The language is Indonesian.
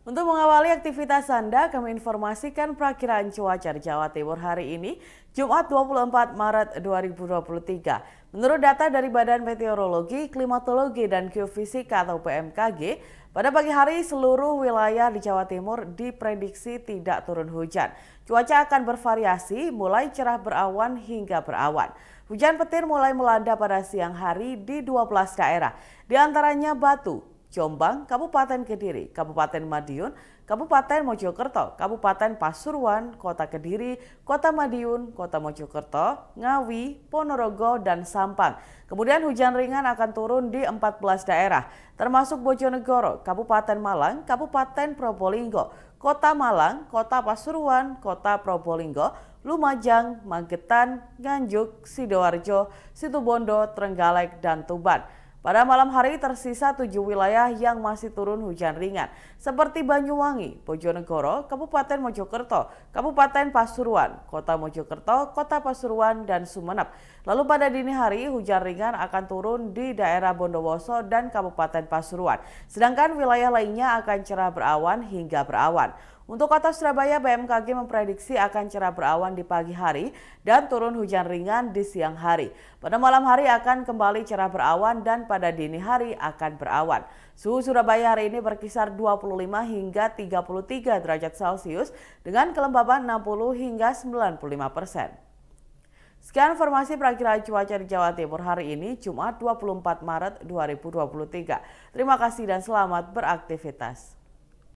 Untuk mengawali aktivitas Anda, kami informasikan perakiran cuaca di Jawa Timur hari ini, Jumat 24 Maret 2023. Menurut data dari Badan Meteorologi, Klimatologi, dan Geofisika atau BMKG, pada pagi hari seluruh wilayah di Jawa Timur diprediksi tidak turun hujan. Cuaca akan bervariasi mulai cerah berawan hingga berawan. Hujan petir mulai melanda pada siang hari di 12 daerah, diantaranya Batu, Jombang, Kabupaten Kediri, Kabupaten Madiun, Kabupaten Mojokerto, Kabupaten Pasuruan, Kota Kediri, Kota Madiun, Kota Mojokerto, Ngawi, Ponorogo, dan Sampang. Kemudian hujan ringan akan turun di 14 daerah, termasuk Bojonegoro, Kabupaten Malang, Kabupaten Probolinggo, Kota Malang, Kota Pasuruan, Kota Probolinggo, Lumajang, Magetan, Nganjuk, Sidoarjo, Situbondo, Trenggalek, dan Tuban. Pada malam hari tersisa tujuh wilayah yang masih turun hujan ringan, seperti Banyuwangi, Bojonegoro, Kabupaten Mojokerto, Kabupaten Pasuruan, Kota Mojokerto, Kota Pasuruan, dan Sumenep. Lalu pada dini hari, hujan ringan akan turun di daerah Bondowoso dan Kabupaten Pasuruan, sedangkan wilayah lainnya akan cerah berawan hingga berawan. Untuk kota Surabaya, BMKG memprediksi akan cerah berawan di pagi hari dan turun hujan ringan di siang hari. Pada malam hari akan kembali cerah berawan dan pada dini hari akan berawan. Suhu Surabaya hari ini berkisar 25 hingga 33 derajat Celcius dengan kelembaban 60 hingga 95 persen. Sekian informasi perakhiran cuaca di Jawa Timur hari ini, Jumat 24 Maret 2023. Terima kasih dan selamat beraktivitas.